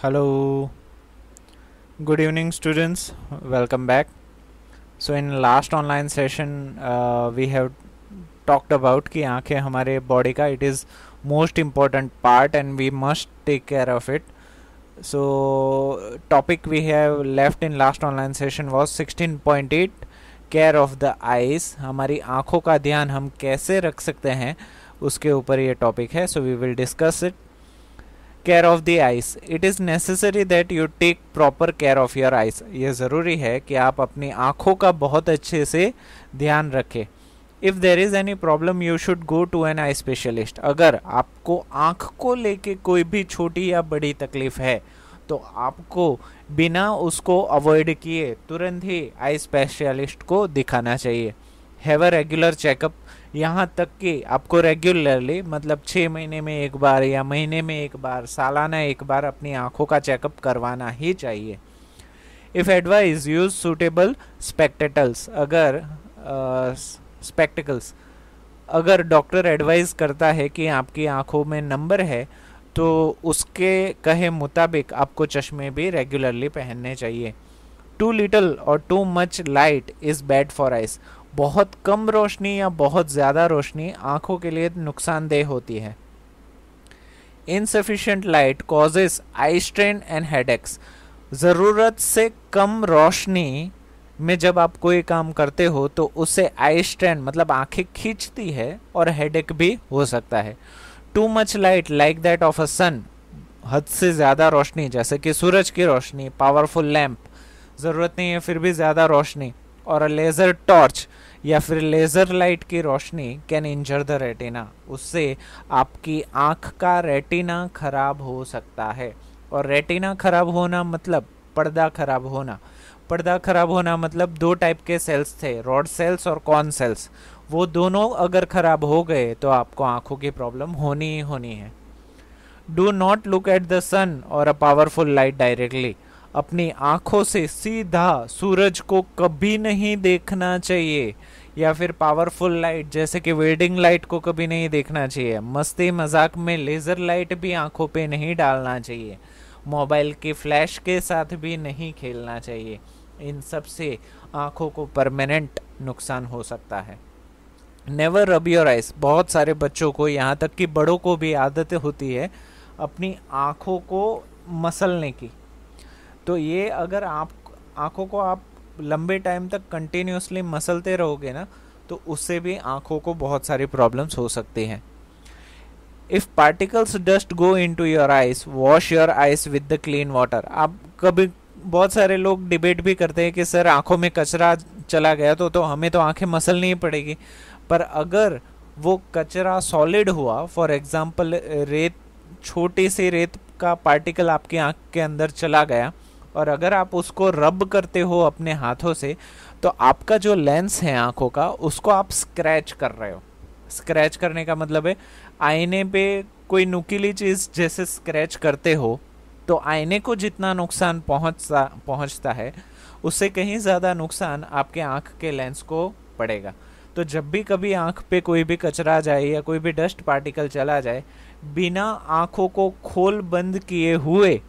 hello good evening students welcome back so in last online session uh, we have talked about ki aankhein hamare body ka it is most important part and we must take care of it so topic we have left in last online session was 16.8 care of the eyes हमारी आँखों का ध्यान हम कैसे रख सकते हैं उसके ऊपर ये टॉपिक है so we will discuss it care of the eyes. It is necessary that you take proper care of your eyes ये ज़रूरी है कि आप अपनी आँखों का बहुत अच्छे से ध्यान रखें if there is any problem you should go to an eye specialist अगर आपको आँख को लेके कोई भी छोटी या बड़ी तकलीफ है तो आपको बिना उसको अवॉइड किए तुरंत ही आई स्पेशलिस्ट को दिखाना चाहिए हैव अ रेगुलर चेकअप यहाँ तक कि आपको रेगुलरली मतलब छः महीने में एक बार या महीने में एक बार सालाना एक बार अपनी आँखों का चेकअप करवाना ही चाहिए if advise use suitable spectacles अगर स्पेक्टिकल्स अगर डॉक्टर एडवाइज करता है कि आपकी आँखों में नंबर है तो उसके कहे मुताबिक आपको चश्मे भी रेगुलरली पहनने चाहिए टू लिटल और too much light is bad for eyes बहुत कम रोशनी या बहुत ज़्यादा रोशनी आँखों के लिए नुकसानदेह होती है insufficient light causes eye strain and headaches ज़रूरत से कम रोशनी में जब आप कोई काम करते हो तो उससे आई स्ट्रेन मतलब आंखें खींचती है और हेडेक भी हो सकता है too much light like that of a sun हद से ज़्यादा रोशनी जैसे कि सूरज की रोशनी पावरफुल लैम्प ज़रूरत नहीं है फिर भी ज़्यादा रोशनी और अ लेज़र टॉर्च या फिर लेज़र लाइट की रोशनी कैन इंजर द रेटिना उससे आपकी आँख का रेटिना खराब हो सकता है और रेटिना खराब होना मतलब पर्दा खराब होना पर्दा खराब होना मतलब दो टाइप के सेल्स थे रॉड सेल्स और कॉर्न सेल्स वो दोनों अगर खराब हो गए तो आपको आंखों की प्रॉब्लम होनी ही होनी है do not look at the sun और अ पावरफुल लाइट डायरेक्टली अपनी आंखों से सीधा सूरज को कभी नहीं देखना चाहिए या फिर पावरफुल लाइट जैसे कि वेडिंग लाइट को कभी नहीं देखना चाहिए मस्ती मजाक में लेज़र लाइट भी आंखों पे नहीं डालना चाहिए मोबाइल के फ्लैश के साथ भी नहीं खेलना चाहिए इन सब से आँखों को परमानेंट नुकसान हो सकता है नेवर रब योर आइस बहुत सारे बच्चों को यहाँ तक कि बड़ों को भी आदत होती है अपनी आँखों को मसलने की तो ये अगर आप आँखों को आप लंबे टाइम तक कंटिन्यूसली मसलते रहोगे ना तो उससे भी आँखों को बहुत सारी प्रॉब्लम्स हो सकती हैं if particles dust go into your eyes wash your eyes with the clean water आप कभी बहुत सारे लोग डिबेट भी करते हैं कि सर आँखों में कचरा चला गया तो तो हमें तो आँखें मसल नहीं पड़ेगी पर अगर वो कचरा सॉलिड हुआ फॉर एग्ज़ाम्पल रेत छोटी सी रेत का पार्टिकल आपकी आँख के अंदर चला गया और अगर आप उसको रब करते हो अपने हाथों से तो आपका जो लेंस है आंखों का उसको आप स्क्रैच कर रहे हो स्क्रैच करने का मतलब है आईने पे कोई नुकीली चीज़ जैसे स्क्रैच करते हो तो आईने को जितना नुकसान पहुंचता पहुंचता है उससे कहीं ज़्यादा नुकसान आपके आँख के लेंस को पड़ेगा तो जब भी कभी आँख पे कोई भी कचरा जाए या कोई भी डस्ट पार्टिकल चला जाए बिना आँखों को खोल बंद किए हुए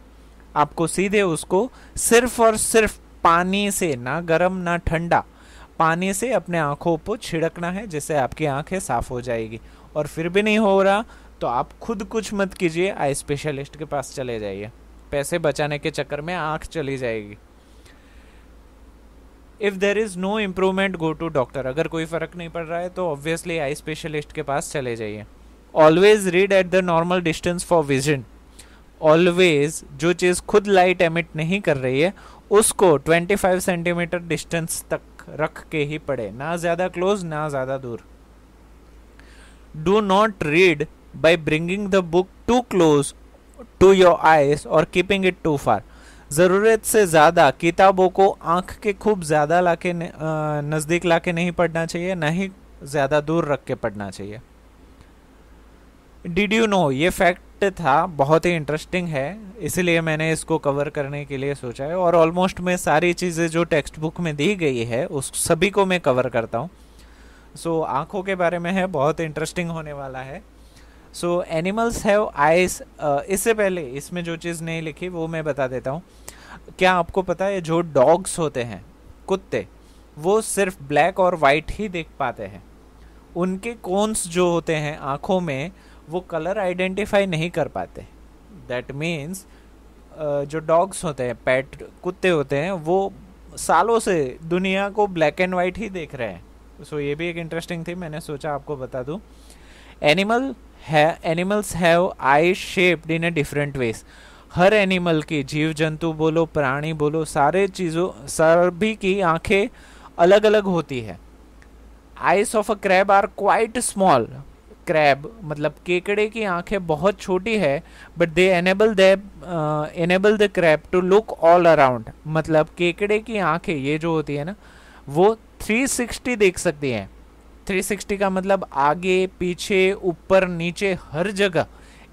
आपको सीधे उसको सिर्फ और सिर्फ पानी से ना गर्म ना ठंडा पानी से अपने आँखों पर छिड़कना है जिससे आपकी आँखें साफ़ हो जाएगी और फिर भी नहीं हो रहा तो आप खुद कुछ मत कीजिए आई स्पेशलिस्ट के पास चले जाइए पैसे बचाने के चक्कर में आँख चली जाएगी if there is no improvement go to doctor अगर कोई फ़र्क नहीं पड़ रहा है तो ऑब्वियसली आई स्पेशलिस्ट के पास चले जाइए always read at the normal distance for vision always जो चीज़ खुद लाइट एमिट नहीं कर रही है उसको 25 सेंटीमीटर डिस्टेंस तक रख के ही पढ़े ना ज़्यादा क्लोज ना ज़्यादा दूर do not read by bringing the book too close to your eyes और कीपिंग इट टू फार ज़रूरत से ज़्यादा किताबों को आँख के खूब ज़्यादा ला के नज़दीक ला के नहीं पढ़ना चाहिए ना ही ज़्यादा दूर रख के पढ़ना चाहिए डिड यू नो ये फैक्ट सब्जेक्ट uh, था बहुत ही इंटरेस्टिंग है इसीलिए मैंने इसको कवर करने के लिए सोचा है और ऑलमोस्ट मैं सारी चीज़ें जो टेक्स्ट बुक में दी गई है उस सभी को मैं कवर करता हूँ सो so, आँखों के बारे में है बहुत इंटरेस्टिंग होने वाला है सो एनिमल्स हैव आइस इससे पहले इसमें जो चीज़ नहीं लिखी वो मैं बता देता हूँ क्या आपको पता है जो डॉग्स होते हैं कुत्ते वो सिर्फ ब्लैक और वाइट ही देख पाते हैं उनके कोन्स जो होते हैं आँखों में वो कलर आइडेंटिफाई नहीं कर पाते दैट मीन्स जो डॉग्स होते हैं पैट कुत्ते होते हैं वो सालों से दुनिया को ब्लैक एंड वाइट ही देख रहे हैं सो so, ये भी एक इंटरेस्टिंग थी मैंने सोचा आपको बता दूँ एनिमल है animals have eye shaped in a different ways हर एनिमल की जीव जंतु बोलो प्राणी बोलो सारे चीज़ों सभी की आंखें अलग अलग होती है eyes of a crab are quite small crab मतलब केकड़े की आंखें बहुत छोटी है but they enable they enable the crab to look all around मतलब केकड़े की आंखें ये जो होती है ना वो 360 देख सकती हैं 360 का मतलब आगे पीछे ऊपर नीचे हर जगह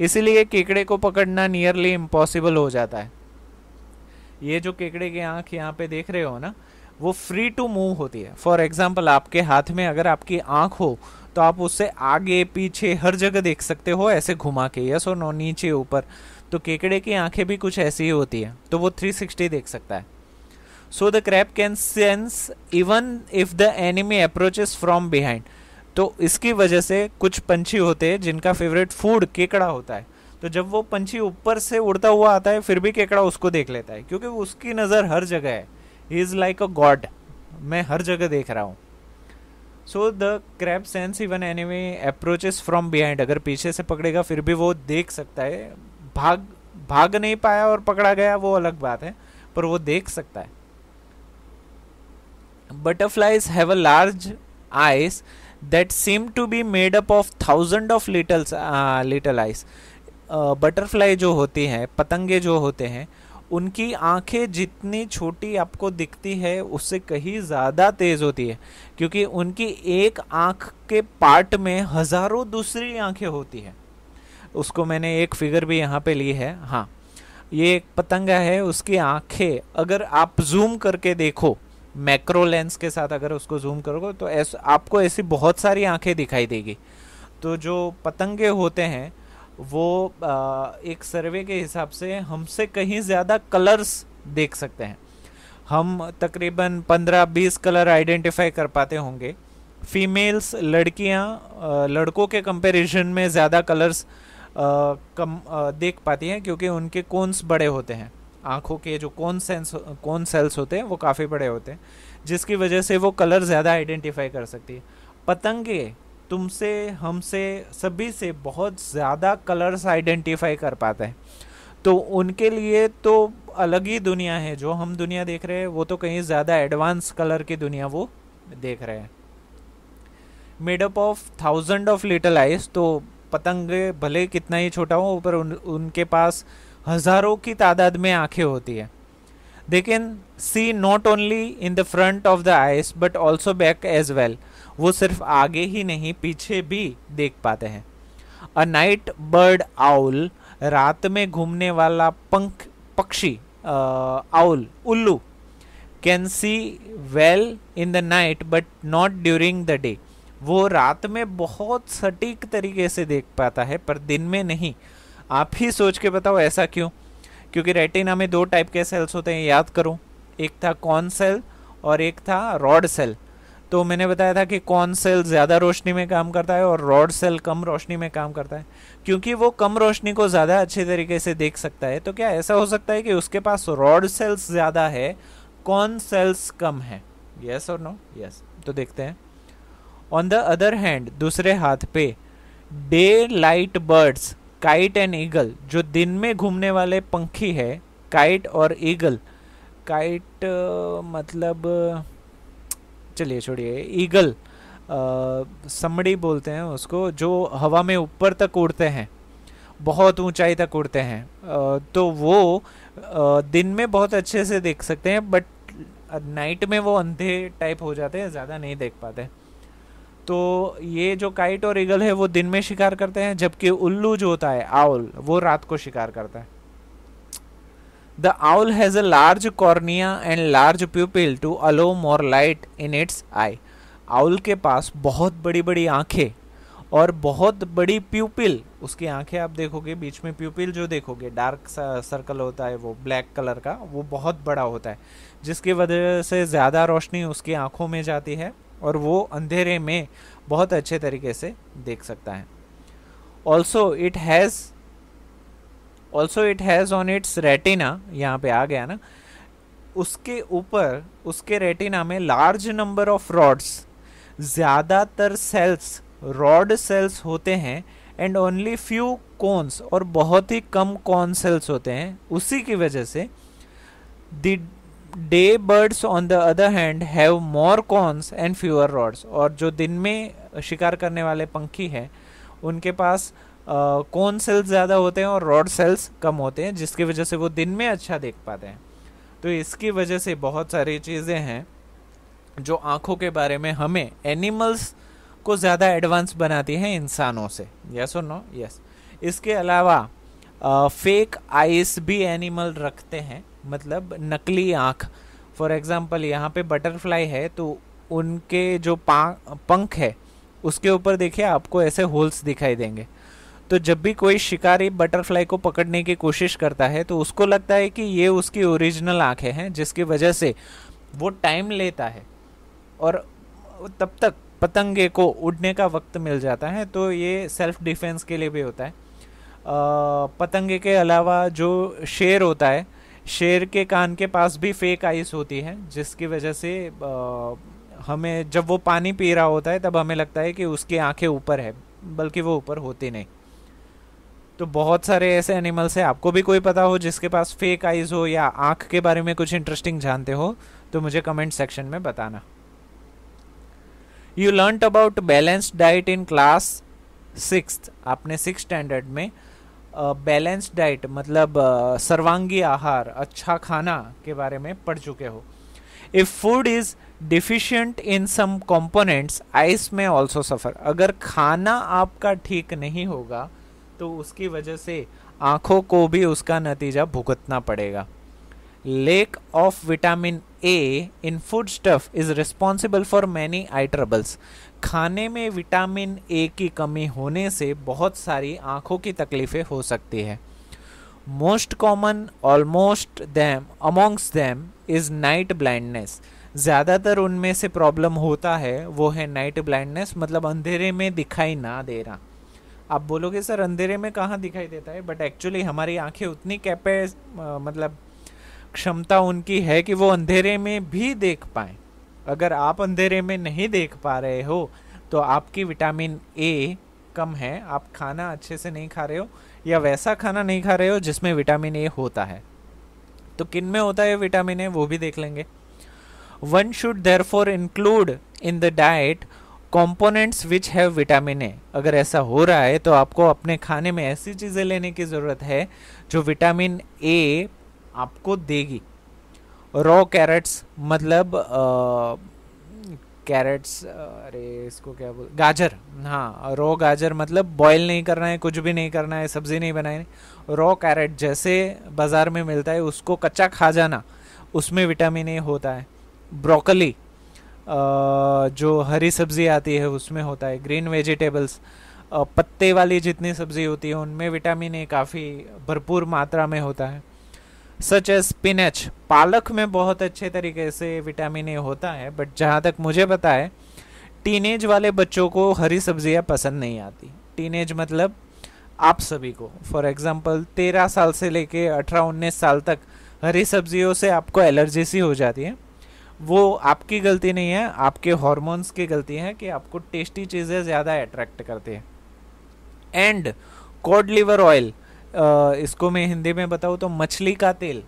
इसीलिए केकड़े को पकड़ना नियरली इम्पॉसिबल हो जाता है ये जो केकड़े की आंख यहाँ पे देख रहे हो ना वो फ्री टू मूव होती है फॉर एग्जाम्पल आपके हाथ में अगर आपकी आंख हो तो आप उससे आगे पीछे हर जगह देख सकते हो ऐसे घुमा के यस और नो नीचे ऊपर तो केकड़े की आंखें भी कुछ ऐसी ही होती है तो वो 360 देख सकता है so the crab can sense even if the enemy approaches from behind तो इसकी वजह से कुछ पंछी होते हैं जिनका फेवरेट फूड केकड़ा होता है तो जब वो पंछी ऊपर से उड़ता हुआ आता है फिर भी केकड़ा उसको देख लेता है क्योंकि उसकी नज़र हर जगह है he is like a god मैं हर जगह देख रहा हूँ so the crab sense even enemy approaches from behind अगर पीछे से पकड़ेगा फिर भी वो देख सकता है भाग भाग नहीं पाया और पकड़ा गया वो अलग बात है पर वो देख सकता है butterflies have a large eyes that seem to be made up of thousand of little little eyes butterfly जो होती हैं पतंगे जो होते हैं उनकी आंखें जितनी छोटी आपको दिखती है उससे कहीं ज़्यादा तेज़ होती है क्योंकि उनकी एक आँख के पार्ट में हज़ारों दूसरी आँखें होती है उसको मैंने एक फिगर भी यहाँ पे ली है हाँ ये एक पतंगा है उसकी आँखें अगर आप जूम करके देखो मैक्रो लेंस के साथ अगर उसको जूम करोगे तो ऐस आपको ऐसी बहुत सारी आँखें दिखाई देगी तो जो पतंगे होते हैं वो एक सर्वे के हिसाब से हमसे कहीं ज़्यादा कलर्स देख सकते हैं हम तकरीबन 15-20 कलर आइडेंटिफाई कर पाते होंगे फीमेल्स लड़कियां लड़कों के कंपैरिजन में ज़्यादा कलर्स कम देख पाती हैं क्योंकि उनके कोन्स बड़े होते हैं आँखों के जो कौन सेंस कौन सेल्स होते हैं वो काफ़ी बड़े होते हैं जिसकी वजह से वो कलर ज़्यादा आइडेंटिफाई कर सकती है पतंगे तुमसे हमसे सभी से बहुत ज़्यादा कलर्स आइडेंटिफाई कर पाते हैं तो उनके लिए तो अलग ही दुनिया है जो हम दुनिया देख रहे हैं वो तो कहीं ज़्यादा एडवांस कलर की दुनिया वो देख रहे हैं made up of thousand of little eyes तो पतंग भले कितना ही छोटा हो पर उन, उनके पास हज़ारों की तादाद में आंखें होती है they can see not only in the front of the eyes but also back as well वो सिर्फ आगे ही नहीं पीछे भी देख पाते हैं अ नाइट बर्ड आउल रात में घूमने वाला पंख पक्षी आउल उल्लू can see well in the night but not during the day वो रात में बहुत सटीक तरीके से देख पाता है पर दिन में नहीं आप ही सोच के बताओ ऐसा क्यों क्योंकि रेटिना में दो टाइप के सेल्स होते हैं याद करो एक था कॉन सेल और एक था रॉड सेल तो मैंने बताया था कि कौन सेल ज़्यादा रोशनी में काम करता है और रॉड सेल कम रोशनी में काम करता है क्योंकि वो कम रोशनी को ज़्यादा अच्छे तरीके से देख सकता है तो क्या ऐसा हो सकता है कि उसके पास रॉड सेल्स ज़्यादा है कौन सेल्स कम है यस और नो यस तो देखते हैं ऑन द अदर हैंड दूसरे हाथ पे day light birds kite and eagle जो दिन में घूमने वाले पंखी है काइट और ईगल काइट मतलब चलिए छोड़िए ईगल समड़ी बोलते हैं उसको जो हवा में ऊपर तक उड़ते हैं बहुत ऊंचाई तक उड़ते हैं तो वो दिन में बहुत अच्छे से देख सकते हैं बट नाइट में वो अंधे टाइप हो जाते हैं ज़्यादा नहीं देख पाते तो ये जो काइट और ईगल है वो दिन में शिकार करते हैं जबकि उल्लू जो होता है आउल वो रात को शिकार करता है The owl has a large cornea and large pupil to allow more light in its eye. Owl के पास बहुत बड़ी बड़ी आंखें और बहुत बड़ी प्यूपिल उसकी आंखें आप देखोगे बीच में प्यूपिल जो देखोगे डार्क सर्कल होता है वो ब्लैक कलर का वो बहुत बड़ा होता है जिसकी वजह से ज़्यादा रोशनी उसकी आंखों में जाती है और वो अंधेरे में बहुत अच्छे तरीके से देख सकता है also it has also it has on its retina यहाँ पे आ गया ना उसके ऊपर उसके रेटिना में लार्ज नंबर ऑफ रॉड्स ज़्यादातर सेल्स रॉड सेल्स होते हैं एंड ओनली फ्यू कॉन्स और बहुत ही कम कॉन सेल्स होते हैं उसी की वजह से the day birds on the other hand have more cones and fewer rods और जो दिन में शिकार करने वाले पंखी हैं उनके पास कौन सेल्स ज़्यादा होते हैं और रॉड सेल्स कम होते हैं जिसकी वजह से वो दिन में अच्छा देख पाते हैं तो इसकी वजह से बहुत सारी चीज़ें हैं जो आँखों के बारे में हमें एनिमल्स को ज़्यादा एडवांस बनाती हैं इंसानों से यस और नो यस इसके अलावा फेक आइस भी एनिमल रखते हैं मतलब नकली आँख फॉर एग्ज़ाम्पल यहाँ पे बटरफ्लाई है तो उनके जो पंख है उसके ऊपर देखिए आपको ऐसे होल्स दिखाई देंगे तो जब भी कोई शिकारी बटरफ्लाई को पकड़ने की कोशिश करता है तो उसको लगता है कि ये उसकी ओरिजिनल आंखें हैं जिसकी वजह से वो टाइम लेता है और तब तक पतंगे को उड़ने का वक्त मिल जाता है तो ये सेल्फ डिफेंस के लिए भी होता है पतंगे के अलावा जो शेर होता है शेर के कान के पास भी फेक आइस होती है जिसकी वजह से हमें जब वो पानी पी रहा होता है तब हमें लगता है कि उसकी आंखें ऊपर है बल्कि वो ऊपर होती नहीं तो बहुत सारे ऐसे एनिमल्स हैं आपको भी कोई पता हो जिसके पास फेक आइज हो या आंख के बारे में कुछ इंटरेस्टिंग जानते हो तो मुझे कमेंट सेक्शन में बताना you learn about balanced diet in class six आपने सिक्स स्टैंडर्ड में बैलेंस्ड uh, डाइट मतलब uh, सर्वांगी आहार अच्छा खाना के बारे में पढ़ चुके हो if food is deficient in some components eyes में ऑल्सो सफ़र अगर खाना आपका ठीक नहीं होगा तो उसकी वजह से आँखों को भी उसका नतीजा भुगतना पड़ेगा lack of vitamin A in food stuff is responsible for many eye troubles खाने में विटामिन ए की कमी होने से बहुत सारी आँखों की तकलीफ़ें हो सकती है most common almost them amongst them is night blindness ज़्यादातर उनमें से प्रॉब्लम होता है वो है नाइट ब्लाइंडनेस मतलब अंधेरे में दिखाई ना दे रहा आप बोलोगे सर अंधेरे में कहाँ दिखाई देता है बट एक्चुअली हमारी आंखें उतनी कैपे मतलब क्षमता उनकी है कि वो अंधेरे में भी देख पाए अगर आप अंधेरे में नहीं देख पा रहे हो तो आपकी विटामिन ए कम है आप खाना अच्छे से नहीं खा रहे हो या वैसा खाना नहीं खा रहे हो जिसमें विटामिन ए होता है तो किन में होता है विटामिन ए वो भी देख लेंगे one should therefore include in the diet components which have vitamin A अगर ऐसा हो रहा है तो आपको अपने खाने में ऐसी चीज़ें लेने की ज़रूरत है जो विटामिन ए आपको देगी रॉ कैरेट्स मतलब कैरेट्स अरे इसको क्या बोल गाजर हाँ रॉ गाजर मतलब बॉयल नहीं करना है कुछ भी नहीं करना है सब्ज़ी नहीं बनानी रॉ कैरेट जैसे बाज़ार में मिलता है उसको कच्चा खा जाना उसमें विटामिन ए होता है ब्रोकली जो हरी सब्जी आती है उसमें होता है ग्रीन वेजिटेबल्स पत्ते वाली जितनी सब्जी होती है उनमें विटामिन ए काफ़ी भरपूर मात्रा में होता है सच एज स्पिनच पालक में बहुत अच्छे तरीके से विटामिन ए होता है बट जहाँ तक मुझे पता है टीनेज वाले बच्चों को हरी सब्जियाँ पसंद नहीं आती टीनेज मतलब आप सभी को फॉर एग्ज़ाम्पल तेरह साल से लेके अठारह उन्नीस साल तक हरी सब्जियों से आपको एलर्जी सी हो जाती है वो आपकी गलती नहीं है आपके हॉर्मोन्स की गलती है कि आपको टेस्टी चीज़ें ज़्यादा अट्रैक्ट करती हैं एंड कोड लिवर ऑयल इसको मैं हिंदी में बताऊँ तो मछली का तेल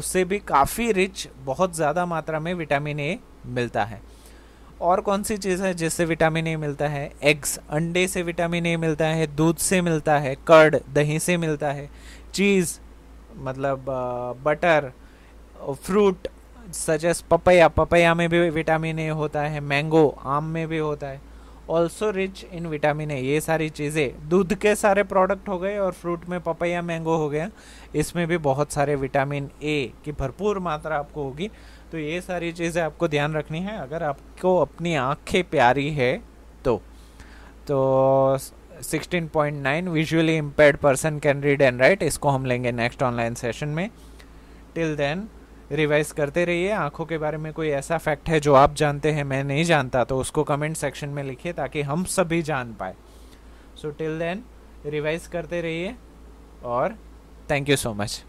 उससे भी काफ़ी रिच बहुत ज़्यादा मात्रा में विटामिन ए मिलता है और कौन सी चीज़ है जिससे विटामिन ए मिलता है एग्स अंडे से विटामिन ए मिलता है दूध से मिलता है कर्ड दही से मिलता है चीज़ मतलब butter fruit such as papaya papaya में भी विटामिन ए होता है मैंगो आम में भी होता है also rich in vitamin A ये सारी चीज़ें दूध के सारे प्रोडक्ट हो गए और फ्रूट में पपैया मैंगो हो गया इसमें भी बहुत सारे विटामिन ए की भरपूर मात्रा आपको होगी तो ये सारी चीज़ें आपको ध्यान रखनी है अगर आपको अपनी आँखें प्यारी है तो तो 16.9 visually impaired person can read and write इसको हम लेंगे नेक्स्ट ऑनलाइन सेशन में टिल देन रिवाइज करते रहिए आंखों के बारे में कोई ऐसा फैक्ट है जो आप जानते हैं मैं नहीं जानता तो उसको कमेंट सेक्शन में लिखिए ताकि हम सभी जान पाए सो टिल देन रिवाइज करते रहिए और थैंक यू सो मच